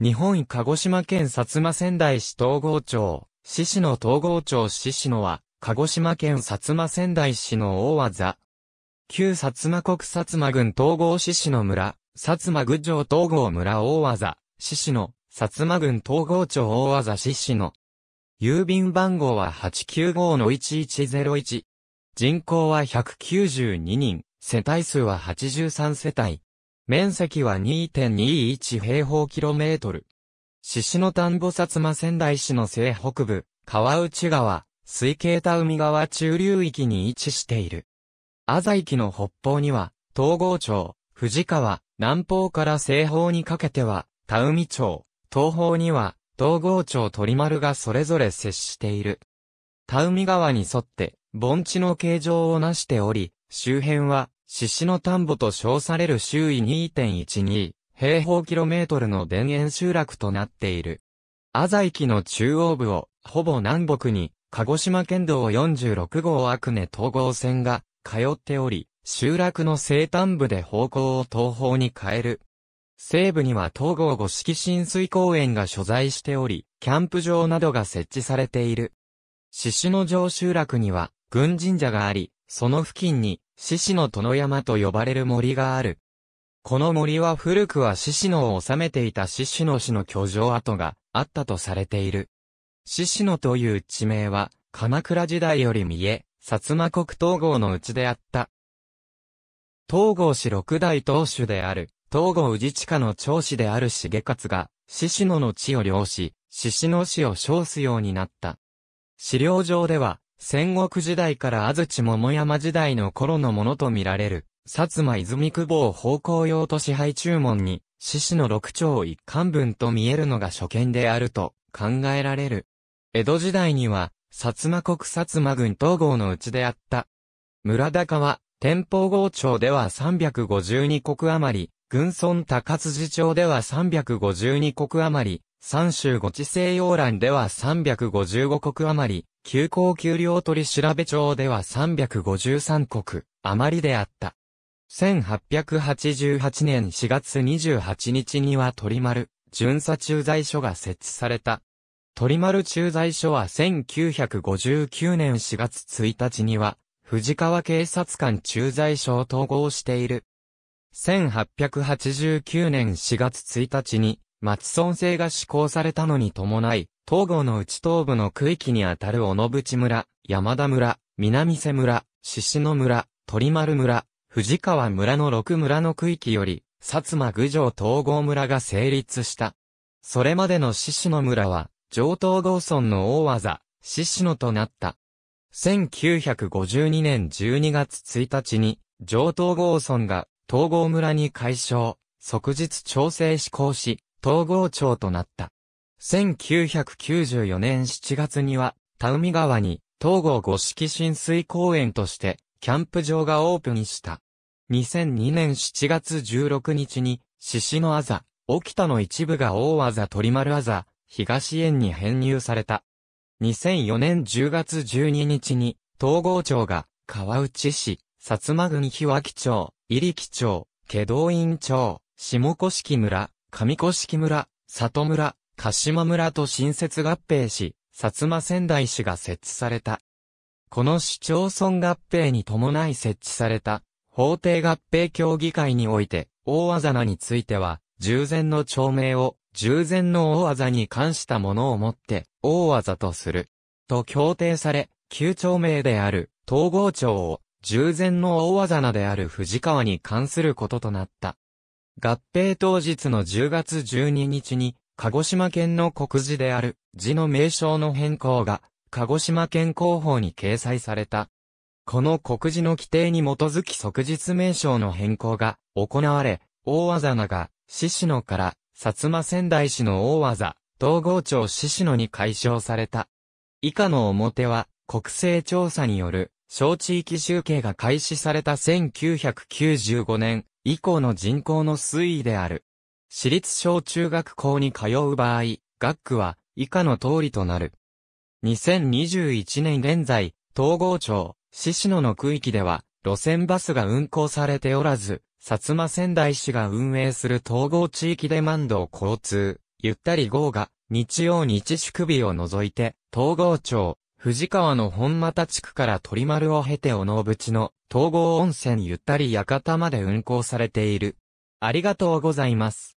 日本鹿児島県薩摩仙台市東郷町、獅子の東郷町獅子のは、鹿児島県薩摩仙台市の大技。旧薩摩国薩摩郡東郷獅子の村、薩摩郡上東郷村大技、獅子の、薩摩郡東郷町大技獅子の。郵便番号は895-1101。人口は192人、世帯数は83世帯。面積は2.21平方キロメートル。獅子の田んぼ薩摩仙台市の西北部、川内川、水系田海川中流域に位置している。浅井木の北方には、東郷町、藤川、南方から西方にかけては、田海町、東方には、東郷町鳥丸がそれぞれ接している。田海川に沿って、盆地の形状をなしており、周辺は、獅子の田んぼと称される周囲2.12平方キロメートルの田園集落となっている。浅井木の中央部を、ほぼ南北に、鹿児島県道46号アクネ統合線が、通っており、集落の西端部で方向を東方に変える。西部には東郷五色浸水公園が所在しており、キャンプ場などが設置されている。獅子の城集落には、軍神社があり、その付近に、獅子の殿山と呼ばれる森がある。この森は古くは獅子のを治めていた獅子の氏の居城跡があったとされている。獅子のという地名は、鎌倉時代より見え、薩摩国東郷のうちであった。東郷氏六代当主である、東郷氏地下の長子である重勝が、獅子のの地を領し、獅子の氏を称すようになった。資料上では、戦国時代から安土桃山時代の頃のものとみられる、薩摩泉久保を方向用と支配注文に、獅子の六丁一貫分と見えるのが初見であると考えられる。江戸時代には、薩摩国薩摩軍統合のうちであった。村高は、天保郷町では352国余り、軍村高辻町では352国余り、三州五地西洋蘭では355国余り、急行給料取調べ帳では353国、余りであった。1888年4月28日には鳥丸、巡査駐在所が設置された。鳥丸駐在所は1959年4月1日には、藤川警察官駐在所を統合している。1889年4月1日に、松村制が施行されたのに伴い、東郷の内東部の区域にあたる小野淵村、山田村、南瀬村、獅野村、鳥丸村、藤川村の6村の区域より、薩摩郡上統合村が成立した。それまでの獅子の村は、上東郷村の大技、獅子野となった。1952年12月1日に、上東郷村が統合村に解消、即日調整施行し、統合庁となった。1994年7月には、田海川に、東郷五色浸水公園として、キャンプ場がオープンした。2002年7月16日に、獅子のあざ、沖田の一部が大あざ鳥丸あざ、東園に編入された。2004年10月12日に、東郷町が、川内市、薩摩郡日脇町、入木町、祁道院町、下古式村、上古式村、里村、鹿島村と新設合併し、薩摩仙台市が設置された。この市町村合併に伴い設置された、法定合併協議会において、大技名については、従前の町名を、従前の大技に関したものをもって、大技とする。と協定され、旧町名である、統合町を、従前の大技名である藤川に関することとなった。合併当日の10月12日に、鹿児島県の国字である字の名称の変更が、鹿児島県広報に掲載された。この国字の規定に基づき即日名称の変更が行われ、大技名が、獅子野から、薩摩仙台市の大技、名、統合庁獅子野に解消された。以下の表は、国勢調査による、小地域集計が開始された1995年以降の人口の推移である。私立小中学校に通う場合、学区は以下の通りとなる。2021年現在、東郷町、子野の区域では、路線バスが運行されておらず、薩摩仙台市が運営する統合地域デマンド交通、ゆったり号が、日曜日祝日を除いて、東郷町、藤川の本又地区から鳥丸を経て小野淵の統合温泉ゆったり館まで運行されている。ありがとうございます。